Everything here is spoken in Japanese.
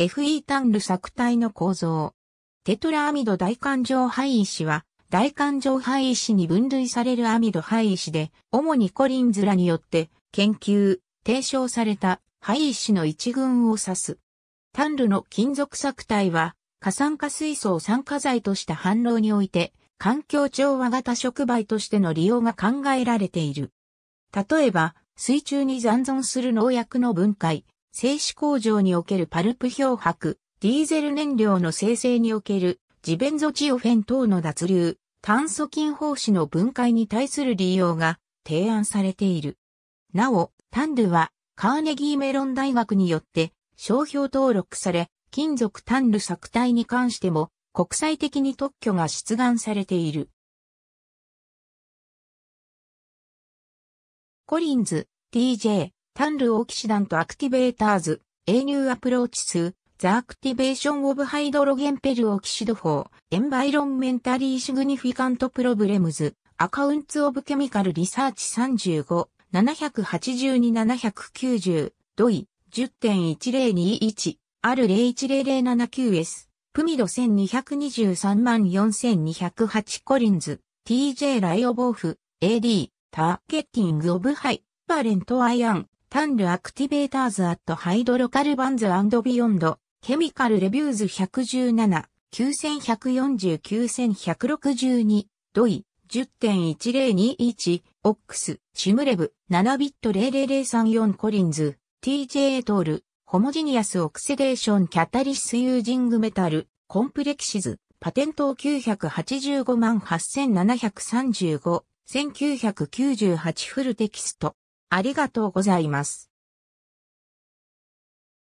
FE 単ル作体の構造。テトラアミド大環状配石は、大環状配石に分類されるアミド配石で、主にコリンズラによって研究、提唱された配石の一群を指す。単ルの金属作体は、過酸化水素を酸化剤とした反応において、環境調和型触媒としての利用が考えられている。例えば、水中に残存する農薬の分解、製紙工場におけるパルプ漂白、ディーゼル燃料の生成におけるジベンゾチオフェン等の脱流、炭素菌胞子の分解に対する利用が提案されている。なお、タンルはカーネギーメロン大学によって商標登録され、金属タンル作体に関しても国際的に特許が出願されている。コリンズ、TJ、単ルオキシダントアクティベーターズ、A new approaches, the activation of hydrogen peroxide for environmentally significant problems, accounts of chemical research 35, 782-790, ドイ、10.1021、R01007QS、プミド12234208コリンズ、TJ ライオボーフ、AD、ターゲッティングオブハイ、パレントアイアン、タンルアクティベーターズアットハイドロカルバンズビヨンド、ケミカルレビューズ117、9 1 4 9162、ドイ、10.1021、オックス、シムレブ、7ビット00034コリンズ、TJ トール、ホモジニアスオクセデーションキャタリスユージングメタル、コンプレキシズ、パテント985万8735、1998フルテキスト。ありがとうございます。